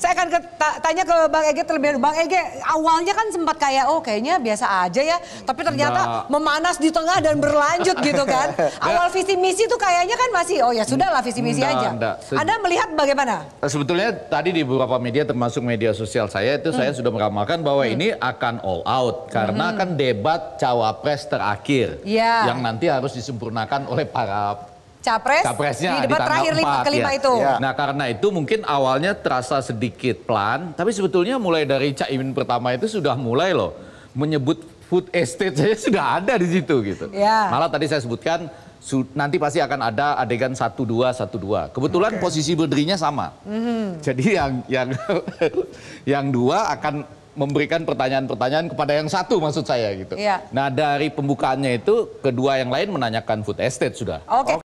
Saya akan ke, tanya ke Bang Ege terlebih dahulu. Bang Ege awalnya kan sempat kayak oh kayaknya biasa aja ya. Tapi ternyata nah. memanas di tengah dan berlanjut gitu kan. Awal visi misi tuh kayaknya kan masih oh ya sudah lah visi misi nah, aja. Anda melihat bagaimana? Sebetulnya tadi di beberapa media termasuk media sosial saya itu hmm. saya sudah meramalkan bahwa hmm. ini akan all out. Karena hmm. kan debat cawapres terakhir. Ya. Yang nanti harus disempurnakan oleh para capres Capresnya di debat terakhir lima, kelima ya. itu. Ya. Nah karena itu mungkin awalnya terasa sedikit pelan, tapi sebetulnya mulai dari Cak Imin pertama itu sudah mulai loh menyebut food estate saya sudah ada di situ gitu. Ya. Malah tadi saya sebutkan nanti pasti akan ada adegan satu dua satu dua. Kebetulan okay. posisi berdirinya sama. Mm -hmm. Jadi yang yang yang dua akan memberikan pertanyaan-pertanyaan kepada yang satu maksud saya gitu. Iya. Nah dari pembukaannya itu kedua yang lain menanyakan food estate sudah. Oke,